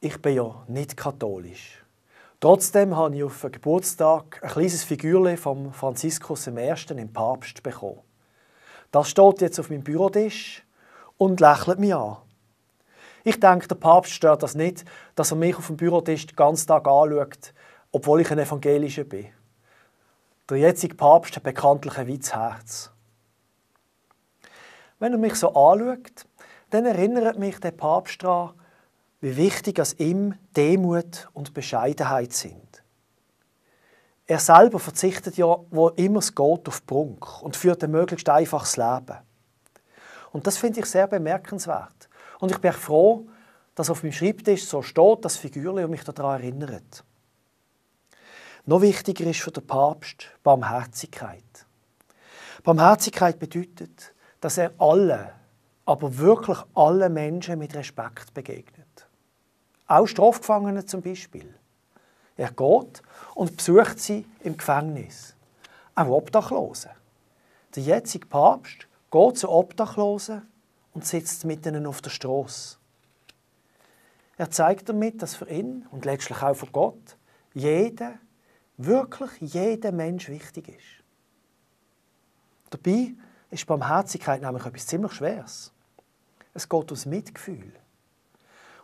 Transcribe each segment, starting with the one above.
ich bin ja nicht katholisch. Trotzdem habe ich auf den Geburtstag ein kleines Figürchen von Franziskus I., im Papst, bekommen. Das steht jetzt auf meinem Bürotisch und lächelt mich an. Ich denke, der Papst stört das nicht, dass er mich auf dem Bürotisch den ganzen Tag anschaut, obwohl ich ein Evangelischer bin. Der jetzige Papst hat bekanntlich ein weites Herz. Wenn er mich so anschaut, dann erinnert mich der Papst daran, wie wichtig es ihm Demut und Bescheidenheit sind. Er selber verzichtet ja, wo immer es geht, auf Prunk und führt ein möglichst einfaches Leben. Und das finde ich sehr bemerkenswert. Und ich bin froh, dass auf meinem Schreibtisch so steht, das Figürli und mich daran erinnert. Noch wichtiger ist für den Papst Barmherzigkeit. Barmherzigkeit bedeutet, dass er allen, aber wirklich allen Menschen mit Respekt begegnet. Auch Strafgefangene zum Beispiel. Er geht und besucht sie im Gefängnis. Auch Obdachlose. Der jetzige Papst geht zu Obdachlosen und sitzt mit ihnen auf der Straße. Er zeigt damit, dass für ihn und letztlich auch für Gott jeder, wirklich jeder Mensch wichtig ist. Dabei ist Barmherzigkeit nämlich etwas ziemlich Schweres. Es geht ums Mitgefühl.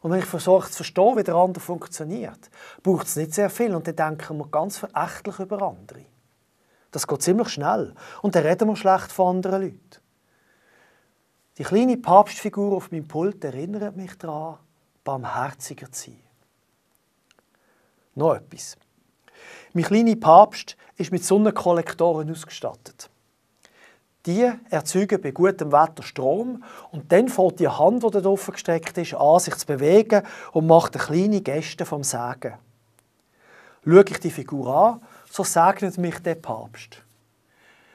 Und wenn ich versuche zu verstehen, wie der andere funktioniert, braucht es nicht sehr viel. Und dann denken wir ganz verächtlich über andere. Das geht ziemlich schnell. Und dann reden wir schlecht von anderen Leuten. Die kleine Papstfigur auf meinem Pult erinnert mich daran, barmherziger zu sein. Noch etwas. Mein kleiner Papst ist mit Sonnenkollektoren ausgestattet die erzeugen bei gutem Wetter Strom und dann fängt die Hand, die da offen gestreckt ist, an, sich zu bewegen und macht eine kleine Geste vom Sägen. Schaue ich die Figur an, so segnet mich der Papst.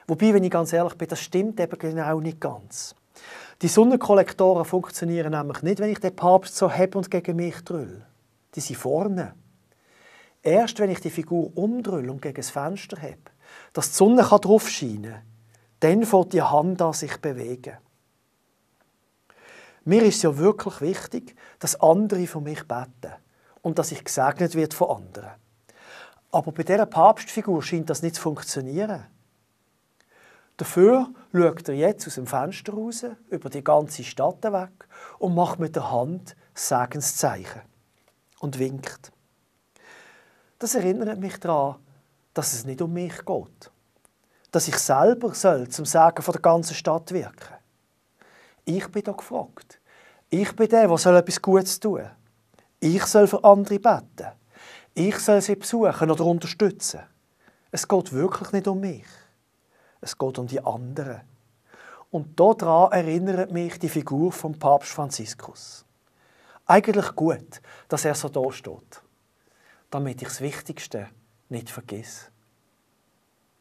Wobei, wenn ich ganz ehrlich bin, das stimmt eben genau nicht ganz. Die Sonnenkollektoren funktionieren nämlich nicht, wenn ich den Papst so heb und gegen mich drülle. Die sind vorne. Erst wenn ich die Figur umdrülle und gegen das Fenster heb, dass die Sonne drauf scheinen kann, dann fängt die Hand an sich bewegen. Mir ist ja wirklich wichtig, dass andere für mich beten und dass ich gesegnet wird von anderen. Aber bei dieser Papstfigur scheint das nicht zu funktionieren. Dafür schaut er jetzt aus dem Fenster raus, über die ganze Stadt weg und macht mit der Hand Segenszeichen und winkt. Das erinnert mich daran, dass es nicht um mich geht dass ich selber soll zum Sagen von der ganzen Stadt wirken. Ich bin da gefragt. Ich bin der, der soll etwas Gutes tun. Soll. Ich soll für andere beten. Ich soll sie besuchen oder unterstützen. Es geht wirklich nicht um mich. Es geht um die anderen. Und daran erinnert mich die Figur von Papst Franziskus. Eigentlich gut, dass er so da steht, damit ich das Wichtigste nicht vergesse.